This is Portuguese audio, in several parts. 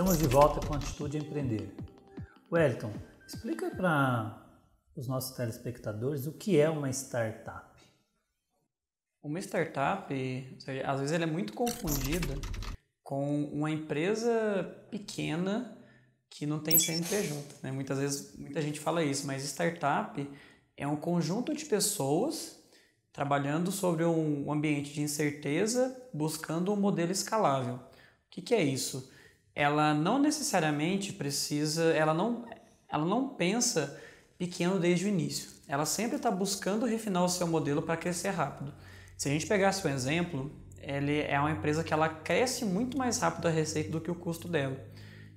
Estamos de volta com a Atitude Empreender. Wellington, explica para os nossos telespectadores o que é uma startup. Uma startup, seja, às vezes, ela é muito confundida com uma empresa pequena que não tem CNPJ. Né? Muitas vezes, muita gente fala isso, mas startup é um conjunto de pessoas trabalhando sobre um ambiente de incerteza, buscando um modelo escalável. O que, que é isso? ela não necessariamente precisa, ela não, ela não pensa pequeno desde o início. Ela sempre está buscando refinar o seu modelo para crescer rápido. Se a gente pegasse um exemplo, ele é uma empresa que ela cresce muito mais rápido a receita do que o custo dela.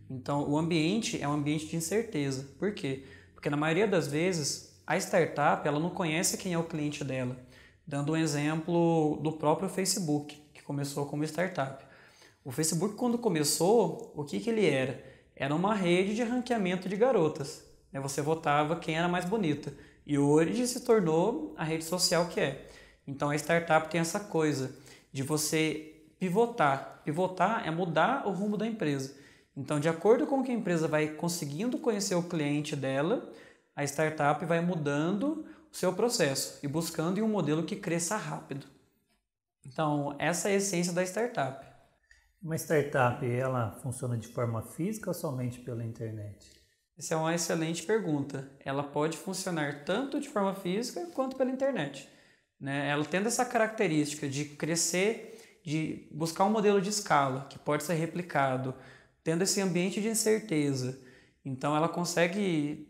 Então, o ambiente é um ambiente de incerteza. Por quê? Porque na maioria das vezes, a startup ela não conhece quem é o cliente dela. Dando um exemplo do próprio Facebook, que começou como startup. O Facebook, quando começou, o que, que ele era? Era uma rede de ranqueamento de garotas. Né? Você votava quem era mais bonita. E hoje se tornou a rede social que é. Então a startup tem essa coisa de você pivotar. Pivotar é mudar o rumo da empresa. Então, de acordo com que a empresa vai conseguindo conhecer o cliente dela, a startup vai mudando o seu processo e buscando um modelo que cresça rápido. Então, essa é a essência da startup. Uma startup, ela funciona de forma física ou somente pela internet? Essa é uma excelente pergunta. Ela pode funcionar tanto de forma física quanto pela internet. Né? Ela tendo essa característica de crescer, de buscar um modelo de escala que pode ser replicado, tendo esse ambiente de incerteza. Então, ela consegue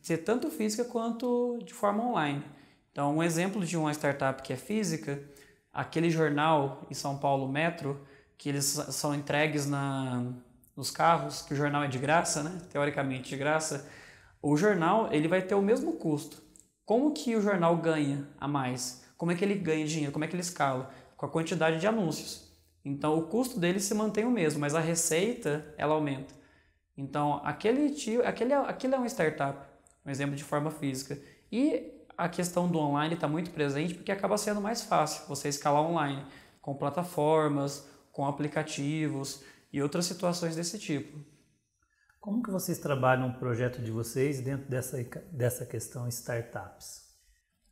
ser tanto física quanto de forma online. Então, um exemplo de uma startup que é física, aquele jornal em São Paulo Metro, que eles são entregues na, nos carros, que o jornal é de graça, né? teoricamente de graça, o jornal ele vai ter o mesmo custo. Como que o jornal ganha a mais? Como é que ele ganha dinheiro? Como é que ele escala? Com a quantidade de anúncios. Então o custo dele se mantém o mesmo, mas a receita ela aumenta. Então aquele tio, aquele, aquilo é um startup, um exemplo de forma física. E a questão do online está muito presente porque acaba sendo mais fácil você escalar online com plataformas, com aplicativos e outras situações desse tipo. Como que vocês trabalham o projeto de vocês dentro dessa, dessa questão startups?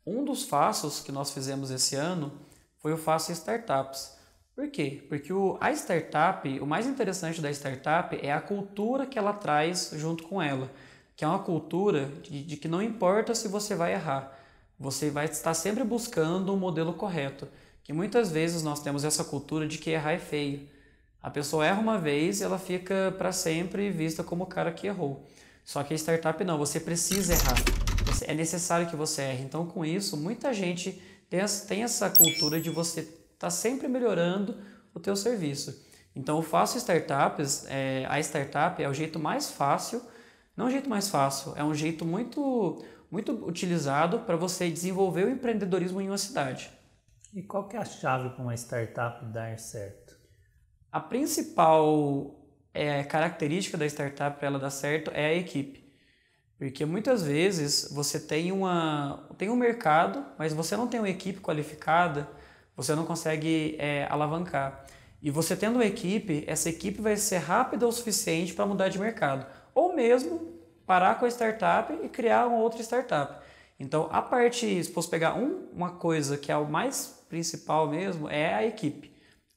Um dos faços que nós fizemos esse ano foi o faço startups. Por quê? Porque o, a startup, o mais interessante da startup é a cultura que ela traz junto com ela, que é uma cultura de, de que não importa se você vai errar, você vai estar sempre buscando o um modelo correto. Que muitas vezes nós temos essa cultura de que errar é feio. A pessoa erra uma vez e ela fica para sempre vista como o cara que errou. Só que a startup não, você precisa errar. É necessário que você erre. Então, com isso, muita gente tem essa cultura de você estar tá sempre melhorando o teu serviço. Então, o faço startups, é, a startup é o jeito mais fácil, não é jeito mais fácil, é um jeito muito, muito utilizado para você desenvolver o empreendedorismo em uma cidade. E qual que é a chave para uma startup dar certo? A principal é, característica da startup para ela dar certo é a equipe. Porque muitas vezes você tem, uma, tem um mercado, mas você não tem uma equipe qualificada, você não consegue é, alavancar. E você tendo uma equipe, essa equipe vai ser rápida o suficiente para mudar de mercado. Ou mesmo parar com a startup e criar uma outra startup. Então, a parte, se fosse pegar um, uma coisa que é o mais principal mesmo é a equipe.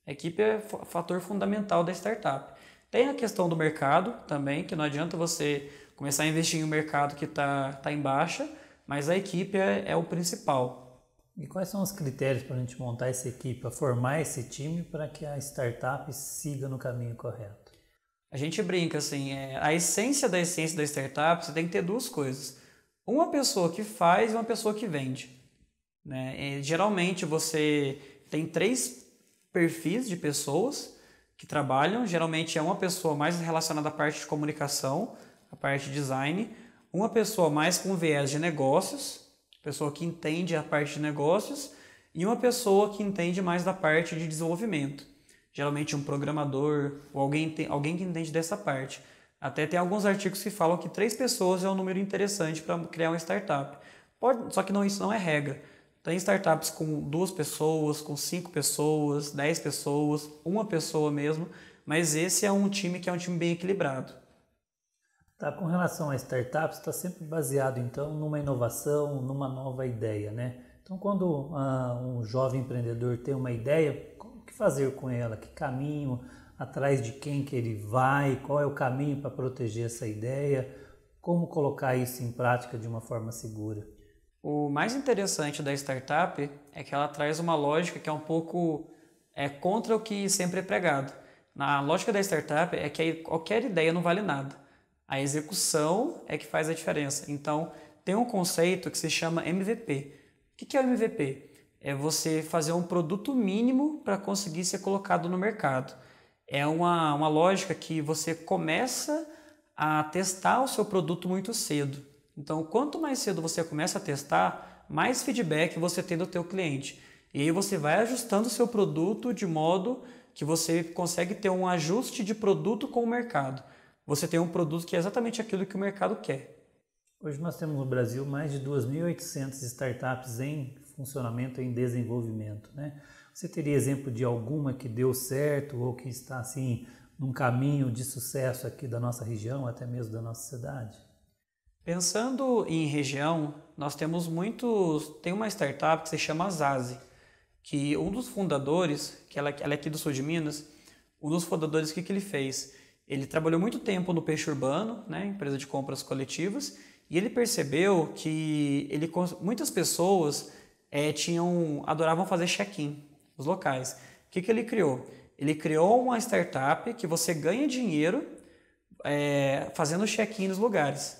A equipe é fator fundamental da startup. Tem a questão do mercado também, que não adianta você começar a investir em um mercado que está tá em baixa, mas a equipe é, é o principal. E quais são os critérios para a gente montar essa equipe, para formar esse time para que a startup siga no caminho correto? A gente brinca assim, é, a essência da essência da startup, você tem que ter duas coisas. Uma pessoa que faz e uma pessoa que vende. Né? E, é, geralmente você tem três perfis de pessoas que trabalham. Geralmente é uma pessoa mais relacionada à parte de comunicação, a parte de design, uma pessoa mais com viés de negócios, pessoa que entende a parte de negócios, e uma pessoa que entende mais da parte de desenvolvimento. Geralmente um programador ou alguém, tem, alguém que entende dessa parte. Até tem alguns artigos que falam que três pessoas é um número interessante para criar uma startup. Pode, só que não, isso não é regra. Tem startups com duas pessoas, com cinco pessoas, dez pessoas, uma pessoa mesmo, mas esse é um time que é um time bem equilibrado. Tá, com relação a startups, está sempre baseado então numa inovação, numa nova ideia, né? Então, quando ah, um jovem empreendedor tem uma ideia, o que fazer com ela? Que caminho? Atrás de quem que ele vai? Qual é o caminho para proteger essa ideia? Como colocar isso em prática de uma forma segura? O mais interessante da startup é que ela traz uma lógica que é um pouco é, contra o que sempre é pregado. Na lógica da startup é que qualquer ideia não vale nada. A execução é que faz a diferença. Então, tem um conceito que se chama MVP. O que é o MVP? É você fazer um produto mínimo para conseguir ser colocado no mercado. É uma, uma lógica que você começa a testar o seu produto muito cedo. Então, quanto mais cedo você começa a testar, mais feedback você tem do teu cliente. E aí você vai ajustando o seu produto de modo que você consegue ter um ajuste de produto com o mercado. Você tem um produto que é exatamente aquilo que o mercado quer. Hoje nós temos no Brasil mais de 2.800 startups em funcionamento, em desenvolvimento. Né? Você teria exemplo de alguma que deu certo ou que está assim num caminho de sucesso aqui da nossa região, até mesmo da nossa cidade? Pensando em região, nós temos muitos. Tem uma startup que se chama Zazi, que um dos fundadores, que ela, ela é aqui do sul de Minas, um dos fundadores, o que, que ele fez? Ele trabalhou muito tempo no peixe urbano, né, empresa de compras coletivas, e ele percebeu que ele, muitas pessoas é, tinham adoravam fazer check-in nos locais. O que, que ele criou? Ele criou uma startup que você ganha dinheiro é, fazendo check-in nos lugares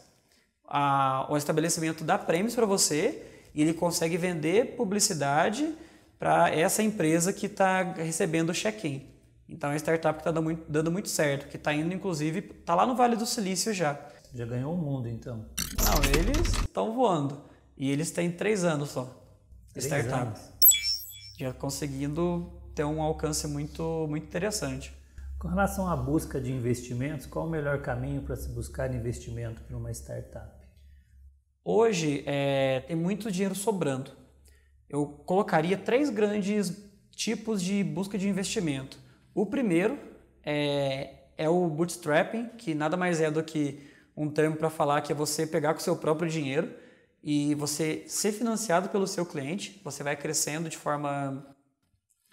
a, o estabelecimento dá prêmios para você e ele consegue vender publicidade para essa empresa que está recebendo o check-in. Então é uma startup que está dando muito, dando muito certo, que está indo, inclusive, está lá no Vale do Silício já. Já ganhou o mundo, então. Não, eles estão voando. E eles têm três anos só. Três startup. Anos. Já conseguindo ter um alcance muito, muito interessante. Com relação à busca de investimentos, qual o melhor caminho para se buscar investimento para uma startup? Hoje é, tem muito dinheiro sobrando. Eu colocaria três grandes tipos de busca de investimento. O primeiro é, é o bootstrapping, que nada mais é do que um termo para falar que é você pegar com o seu próprio dinheiro e você ser financiado pelo seu cliente, você vai crescendo de forma,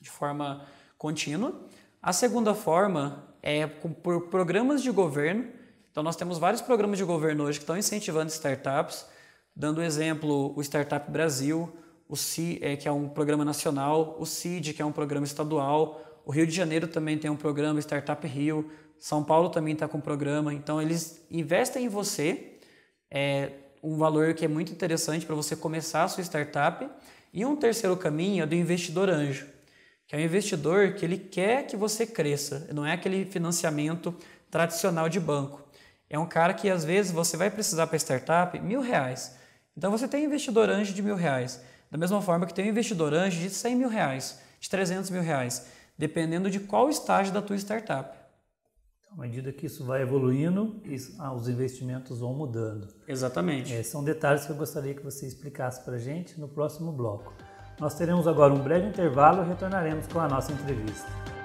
de forma contínua. A segunda forma é por programas de governo. Então, nós temos vários programas de governo hoje que estão incentivando startups. Dando exemplo, o Startup Brasil, o CI, é, que é um programa nacional, o CID, que é um programa estadual, o Rio de Janeiro também tem um programa, Startup Rio, São Paulo também está com um programa. Então, eles investem em você, é um valor que é muito interessante para você começar a sua startup. E um terceiro caminho é do investidor anjo, que é um investidor que ele quer que você cresça, não é aquele financiamento tradicional de banco. É um cara que às vezes você vai precisar para startup mil reais, então você tem investidor anjo de mil reais, da mesma forma que tem um investidor anjo de 100 mil reais, de 300 mil reais, dependendo de qual estágio da tua startup. Então, à medida que isso vai evoluindo, isso, ah, os investimentos vão mudando. Exatamente. É, são detalhes que eu gostaria que você explicasse para a gente no próximo bloco. Nós teremos agora um breve intervalo e retornaremos com a nossa entrevista.